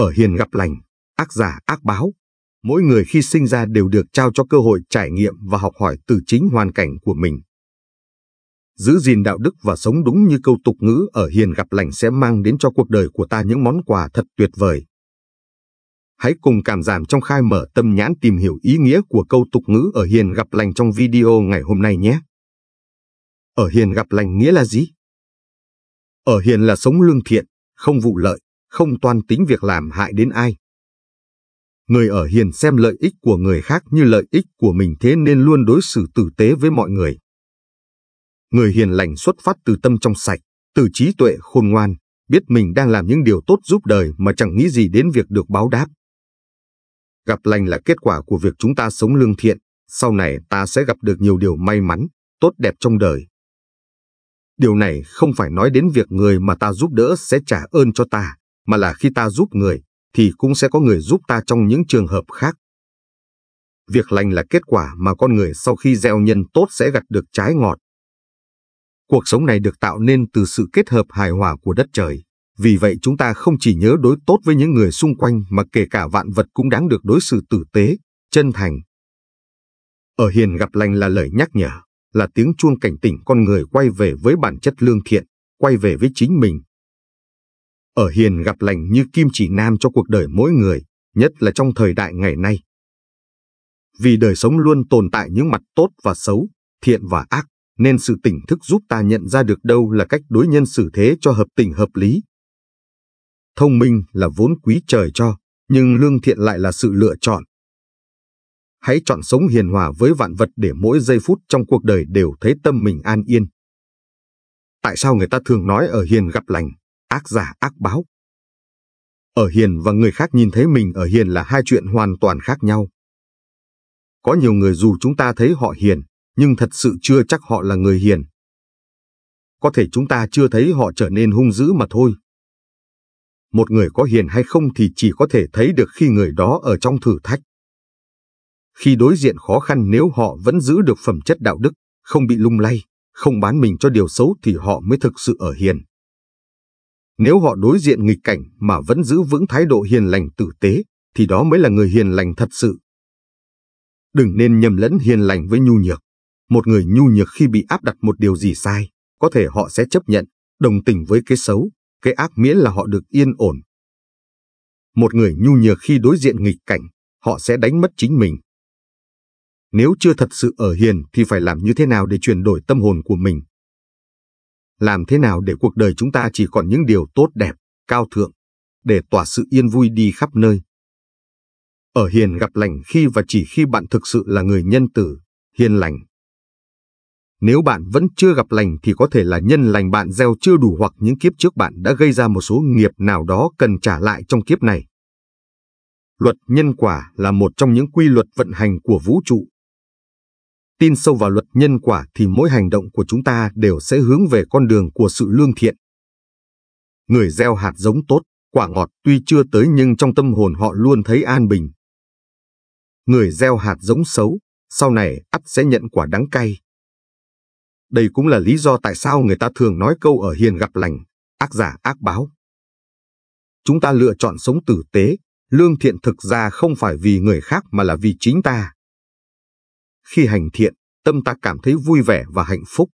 Ở hiền gặp lành, ác giả ác báo, mỗi người khi sinh ra đều được trao cho cơ hội trải nghiệm và học hỏi từ chính hoàn cảnh của mình. Giữ gìn đạo đức và sống đúng như câu tục ngữ ở hiền gặp lành sẽ mang đến cho cuộc đời của ta những món quà thật tuyệt vời. Hãy cùng cảm giảm trong khai mở tâm nhãn tìm hiểu ý nghĩa của câu tục ngữ ở hiền gặp lành trong video ngày hôm nay nhé. Ở hiền gặp lành nghĩa là gì? Ở hiền là sống lương thiện, không vụ lợi, không toan tính việc làm hại đến ai. Người ở hiền xem lợi ích của người khác như lợi ích của mình thế nên luôn đối xử tử tế với mọi người. Người hiền lành xuất phát từ tâm trong sạch, từ trí tuệ khôn ngoan, biết mình đang làm những điều tốt giúp đời mà chẳng nghĩ gì đến việc được báo đáp. Gặp lành là kết quả của việc chúng ta sống lương thiện, sau này ta sẽ gặp được nhiều điều may mắn, tốt đẹp trong đời. Điều này không phải nói đến việc người mà ta giúp đỡ sẽ trả ơn cho ta, mà là khi ta giúp người, thì cũng sẽ có người giúp ta trong những trường hợp khác. Việc lành là kết quả mà con người sau khi gieo nhân tốt sẽ gặt được trái ngọt. Cuộc sống này được tạo nên từ sự kết hợp hài hòa của đất trời. Vì vậy chúng ta không chỉ nhớ đối tốt với những người xung quanh mà kể cả vạn vật cũng đáng được đối xử tử tế, chân thành. Ở hiền gặp lành là lời nhắc nhở, là tiếng chuông cảnh tỉnh con người quay về với bản chất lương thiện, quay về với chính mình, ở hiền gặp lành như kim chỉ nam cho cuộc đời mỗi người, nhất là trong thời đại ngày nay. Vì đời sống luôn tồn tại những mặt tốt và xấu, thiện và ác, nên sự tỉnh thức giúp ta nhận ra được đâu là cách đối nhân xử thế cho hợp tình hợp lý. Thông minh là vốn quý trời cho, nhưng lương thiện lại là sự lựa chọn. Hãy chọn sống hiền hòa với vạn vật để mỗi giây phút trong cuộc đời đều thấy tâm mình an yên. Tại sao người ta thường nói ở hiền gặp lành? ác giả ác báo. Ở hiền và người khác nhìn thấy mình ở hiền là hai chuyện hoàn toàn khác nhau. Có nhiều người dù chúng ta thấy họ hiền, nhưng thật sự chưa chắc họ là người hiền. Có thể chúng ta chưa thấy họ trở nên hung dữ mà thôi. Một người có hiền hay không thì chỉ có thể thấy được khi người đó ở trong thử thách. Khi đối diện khó khăn nếu họ vẫn giữ được phẩm chất đạo đức, không bị lung lay, không bán mình cho điều xấu thì họ mới thực sự ở hiền. Nếu họ đối diện nghịch cảnh mà vẫn giữ vững thái độ hiền lành tử tế, thì đó mới là người hiền lành thật sự. Đừng nên nhầm lẫn hiền lành với nhu nhược. Một người nhu nhược khi bị áp đặt một điều gì sai, có thể họ sẽ chấp nhận, đồng tình với cái xấu, cái ác miễn là họ được yên ổn. Một người nhu nhược khi đối diện nghịch cảnh, họ sẽ đánh mất chính mình. Nếu chưa thật sự ở hiền thì phải làm như thế nào để chuyển đổi tâm hồn của mình? Làm thế nào để cuộc đời chúng ta chỉ còn những điều tốt đẹp, cao thượng, để tỏa sự yên vui đi khắp nơi. Ở hiền gặp lành khi và chỉ khi bạn thực sự là người nhân tử, hiền lành. Nếu bạn vẫn chưa gặp lành thì có thể là nhân lành bạn gieo chưa đủ hoặc những kiếp trước bạn đã gây ra một số nghiệp nào đó cần trả lại trong kiếp này. Luật nhân quả là một trong những quy luật vận hành của vũ trụ tin sâu vào luật nhân quả thì mỗi hành động của chúng ta đều sẽ hướng về con đường của sự lương thiện. Người gieo hạt giống tốt, quả ngọt tuy chưa tới nhưng trong tâm hồn họ luôn thấy an bình. Người gieo hạt giống xấu, sau này ắt sẽ nhận quả đắng cay. Đây cũng là lý do tại sao người ta thường nói câu ở hiền gặp lành, ác giả ác báo. Chúng ta lựa chọn sống tử tế, lương thiện thực ra không phải vì người khác mà là vì chính ta khi hành thiện, tâm ta cảm thấy vui vẻ và hạnh phúc.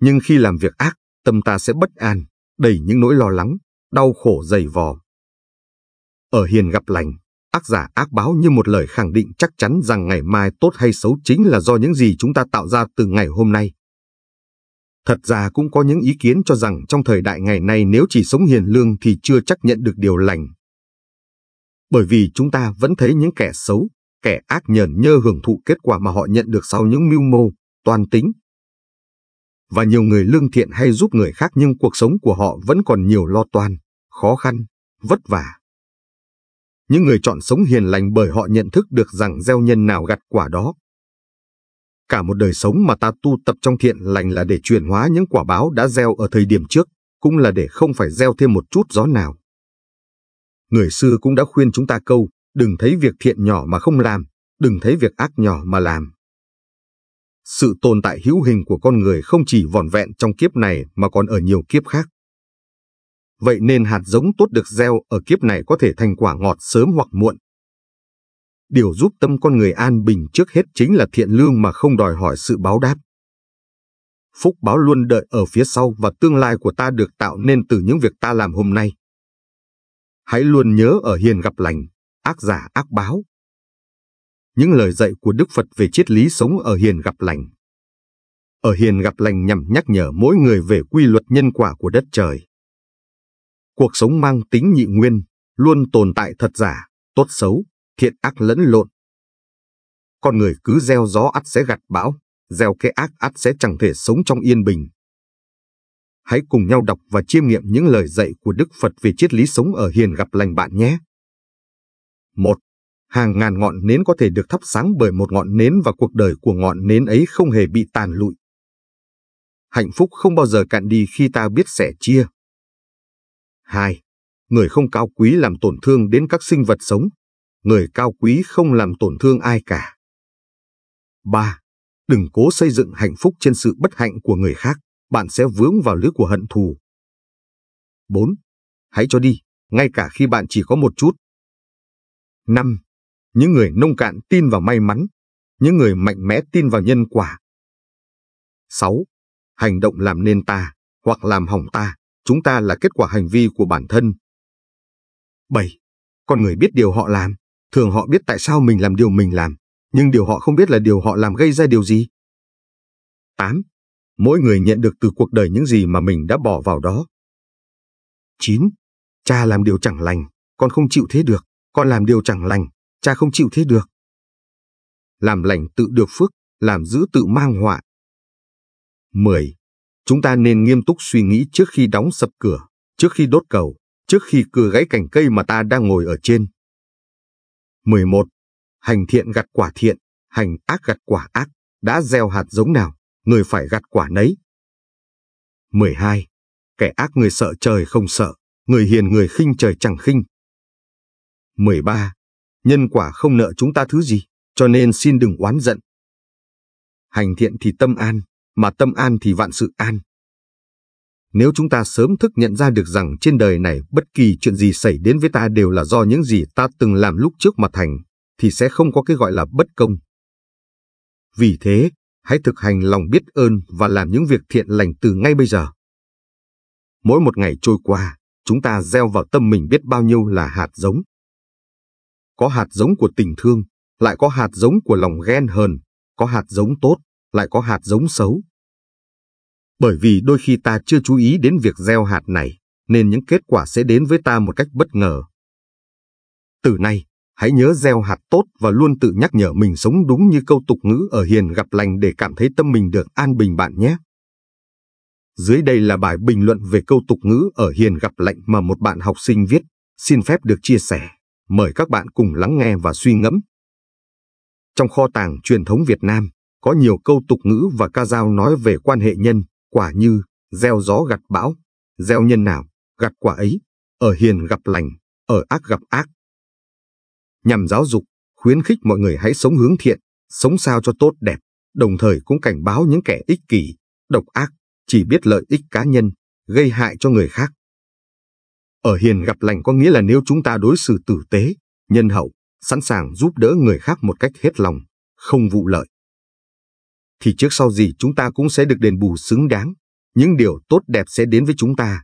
Nhưng khi làm việc ác, tâm ta sẽ bất an, đầy những nỗi lo lắng, đau khổ dày vò. Ở hiền gặp lành, ác giả ác báo như một lời khẳng định chắc chắn rằng ngày mai tốt hay xấu chính là do những gì chúng ta tạo ra từ ngày hôm nay. Thật ra cũng có những ý kiến cho rằng trong thời đại ngày nay nếu chỉ sống hiền lương thì chưa chắc nhận được điều lành. Bởi vì chúng ta vẫn thấy những kẻ xấu, kẻ ác nhờn nhơ hưởng thụ kết quả mà họ nhận được sau những mưu mô, toàn tính. Và nhiều người lương thiện hay giúp người khác nhưng cuộc sống của họ vẫn còn nhiều lo toan, khó khăn, vất vả. Những người chọn sống hiền lành bởi họ nhận thức được rằng gieo nhân nào gặt quả đó. Cả một đời sống mà ta tu tập trong thiện lành là để chuyển hóa những quả báo đã gieo ở thời điểm trước, cũng là để không phải gieo thêm một chút gió nào. Người xưa cũng đã khuyên chúng ta câu, Đừng thấy việc thiện nhỏ mà không làm, đừng thấy việc ác nhỏ mà làm. Sự tồn tại hữu hình của con người không chỉ vòn vẹn trong kiếp này mà còn ở nhiều kiếp khác. Vậy nên hạt giống tốt được gieo ở kiếp này có thể thành quả ngọt sớm hoặc muộn. Điều giúp tâm con người an bình trước hết chính là thiện lương mà không đòi hỏi sự báo đáp. Phúc báo luôn đợi ở phía sau và tương lai của ta được tạo nên từ những việc ta làm hôm nay. Hãy luôn nhớ ở hiền gặp lành, ác giả ác báo. Những lời dạy của Đức Phật về triết lý sống ở hiền gặp lành. Ở hiền gặp lành nhằm nhắc nhở mỗi người về quy luật nhân quả của đất trời. Cuộc sống mang tính nhị nguyên, luôn tồn tại thật giả, tốt xấu, thiện ác lẫn lộn. Con người cứ gieo gió ắt sẽ gặt bão, gieo cái ác ắt sẽ chẳng thể sống trong yên bình. Hãy cùng nhau đọc và chiêm nghiệm những lời dạy của Đức Phật về triết lý sống ở hiền gặp lành bạn nhé. Một, hàng ngàn ngọn nến có thể được thắp sáng bởi một ngọn nến và cuộc đời của ngọn nến ấy không hề bị tàn lụi. Hạnh phúc không bao giờ cạn đi khi ta biết sẻ chia. hai Người không cao quý làm tổn thương đến các sinh vật sống. Người cao quý không làm tổn thương ai cả. ba Đừng cố xây dựng hạnh phúc trên sự bất hạnh của người khác, bạn sẽ vướng vào lưới của hận thù. 4. Hãy cho đi, ngay cả khi bạn chỉ có một chút, năm, Những người nông cạn tin vào may mắn, những người mạnh mẽ tin vào nhân quả. sáu, Hành động làm nên ta, hoặc làm hỏng ta, chúng ta là kết quả hành vi của bản thân. bảy, Con người biết điều họ làm, thường họ biết tại sao mình làm điều mình làm, nhưng điều họ không biết là điều họ làm gây ra điều gì. tám, Mỗi người nhận được từ cuộc đời những gì mà mình đã bỏ vào đó. chín, Cha làm điều chẳng lành, con không chịu thế được con làm điều chẳng lành, cha không chịu thế được. Làm lành tự được phước, làm giữ tự mang họa. 10. Chúng ta nên nghiêm túc suy nghĩ trước khi đóng sập cửa, trước khi đốt cầu, trước khi cưa gãy cành cây mà ta đang ngồi ở trên. 11. Hành thiện gặt quả thiện, hành ác gặt quả ác, đã gieo hạt giống nào, người phải gặt quả nấy. 12. Kẻ ác người sợ trời không sợ, người hiền người khinh trời chẳng khinh, 13. Nhân quả không nợ chúng ta thứ gì, cho nên xin đừng oán giận. Hành thiện thì tâm an, mà tâm an thì vạn sự an. Nếu chúng ta sớm thức nhận ra được rằng trên đời này bất kỳ chuyện gì xảy đến với ta đều là do những gì ta từng làm lúc trước mà thành, thì sẽ không có cái gọi là bất công. Vì thế, hãy thực hành lòng biết ơn và làm những việc thiện lành từ ngay bây giờ. Mỗi một ngày trôi qua, chúng ta gieo vào tâm mình biết bao nhiêu là hạt giống, có hạt giống của tình thương, lại có hạt giống của lòng ghen hờn, có hạt giống tốt, lại có hạt giống xấu. Bởi vì đôi khi ta chưa chú ý đến việc gieo hạt này, nên những kết quả sẽ đến với ta một cách bất ngờ. Từ nay, hãy nhớ gieo hạt tốt và luôn tự nhắc nhở mình sống đúng như câu tục ngữ ở hiền gặp lành để cảm thấy tâm mình được an bình bạn nhé. Dưới đây là bài bình luận về câu tục ngữ ở hiền gặp lạnh mà một bạn học sinh viết, xin phép được chia sẻ. Mời các bạn cùng lắng nghe và suy ngẫm. Trong kho tàng truyền thống Việt Nam, có nhiều câu tục ngữ và ca dao nói về quan hệ nhân, quả như, gieo gió gặt bão, gieo nhân nào, gặt quả ấy, ở hiền gặp lành, ở ác gặp ác. Nhằm giáo dục, khuyến khích mọi người hãy sống hướng thiện, sống sao cho tốt đẹp, đồng thời cũng cảnh báo những kẻ ích kỷ, độc ác, chỉ biết lợi ích cá nhân, gây hại cho người khác ở hiền gặp lành có nghĩa là nếu chúng ta đối xử tử tế, nhân hậu, sẵn sàng giúp đỡ người khác một cách hết lòng, không vụ lợi. Thì trước sau gì chúng ta cũng sẽ được đền bù xứng đáng, những điều tốt đẹp sẽ đến với chúng ta.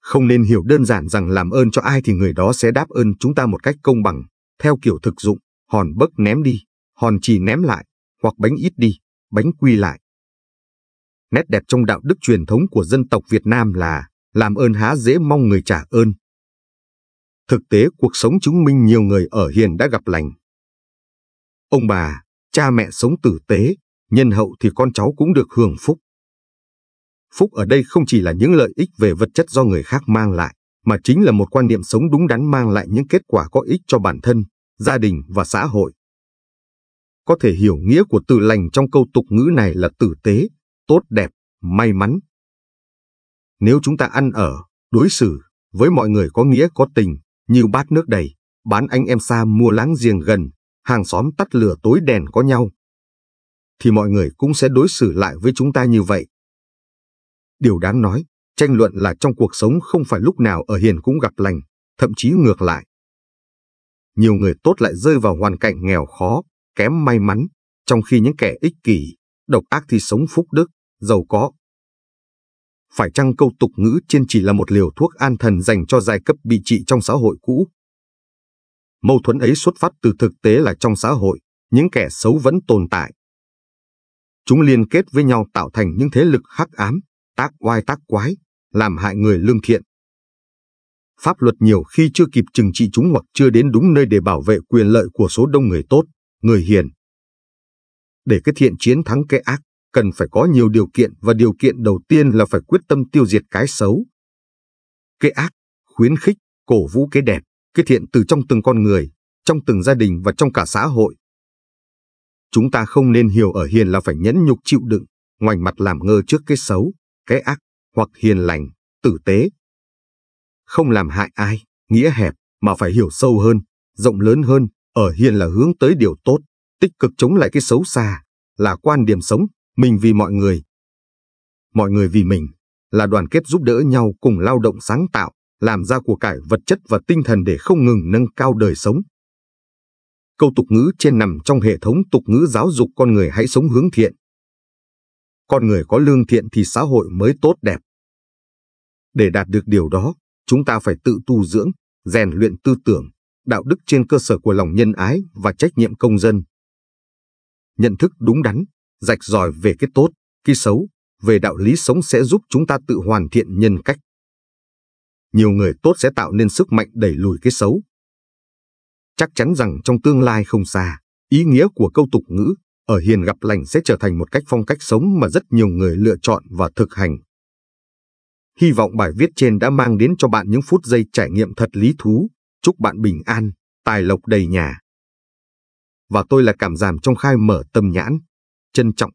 Không nên hiểu đơn giản rằng làm ơn cho ai thì người đó sẽ đáp ơn chúng ta một cách công bằng, theo kiểu thực dụng, hòn bấc ném đi, hòn chỉ ném lại, hoặc bánh ít đi, bánh quy lại. Nét đẹp trong đạo đức truyền thống của dân tộc Việt Nam là làm ơn há dễ mong người trả ơn. Thực tế cuộc sống chứng minh nhiều người ở hiền đã gặp lành. Ông bà, cha mẹ sống tử tế, nhân hậu thì con cháu cũng được hưởng phúc. Phúc ở đây không chỉ là những lợi ích về vật chất do người khác mang lại, mà chính là một quan niệm sống đúng đắn mang lại những kết quả có ích cho bản thân, gia đình và xã hội. Có thể hiểu nghĩa của từ lành trong câu tục ngữ này là tử tế, tốt đẹp, may mắn, nếu chúng ta ăn ở, đối xử với mọi người có nghĩa có tình, như bát nước đầy, bán anh em xa mua láng giềng gần, hàng xóm tắt lửa tối đèn có nhau, thì mọi người cũng sẽ đối xử lại với chúng ta như vậy. Điều đáng nói, tranh luận là trong cuộc sống không phải lúc nào ở hiền cũng gặp lành, thậm chí ngược lại. Nhiều người tốt lại rơi vào hoàn cảnh nghèo khó, kém may mắn, trong khi những kẻ ích kỷ, độc ác thì sống phúc đức, giàu có, phải chăng câu tục ngữ trên chỉ là một liều thuốc an thần dành cho giai cấp bị trị trong xã hội cũ? Mâu thuẫn ấy xuất phát từ thực tế là trong xã hội, những kẻ xấu vẫn tồn tại. Chúng liên kết với nhau tạo thành những thế lực hắc ám, tác oai tác quái, làm hại người lương thiện. Pháp luật nhiều khi chưa kịp trừng trị chúng hoặc chưa đến đúng nơi để bảo vệ quyền lợi của số đông người tốt, người hiền. Để cái thiện chiến thắng cái ác, cần phải có nhiều điều kiện và điều kiện đầu tiên là phải quyết tâm tiêu diệt cái xấu. Cái ác, khuyến khích, cổ vũ cái đẹp, cái thiện từ trong từng con người, trong từng gia đình và trong cả xã hội. Chúng ta không nên hiểu ở hiền là phải nhẫn nhục chịu đựng, ngoảnh mặt làm ngơ trước cái xấu, cái ác, hoặc hiền lành, tử tế. Không làm hại ai, nghĩa hẹp, mà phải hiểu sâu hơn, rộng lớn hơn, ở hiền là hướng tới điều tốt, tích cực chống lại cái xấu xa, là quan điểm sống mình vì mọi người. Mọi người vì mình là đoàn kết giúp đỡ nhau cùng lao động sáng tạo, làm ra của cải vật chất và tinh thần để không ngừng nâng cao đời sống. Câu tục ngữ trên nằm trong hệ thống tục ngữ giáo dục con người hãy sống hướng thiện. Con người có lương thiện thì xã hội mới tốt đẹp. Để đạt được điều đó, chúng ta phải tự tu dưỡng, rèn luyện tư tưởng, đạo đức trên cơ sở của lòng nhân ái và trách nhiệm công dân. Nhận thức đúng đắn, rạch ròi về cái tốt, cái xấu, về đạo lý sống sẽ giúp chúng ta tự hoàn thiện nhân cách. Nhiều người tốt sẽ tạo nên sức mạnh đẩy lùi cái xấu. Chắc chắn rằng trong tương lai không xa, ý nghĩa của câu tục ngữ ở hiền gặp lành sẽ trở thành một cách phong cách sống mà rất nhiều người lựa chọn và thực hành. Hy vọng bài viết trên đã mang đến cho bạn những phút giây trải nghiệm thật lý thú. Chúc bạn bình an, tài lộc đầy nhà. Và tôi là cảm giảm trong khai mở tâm nhãn trân trọng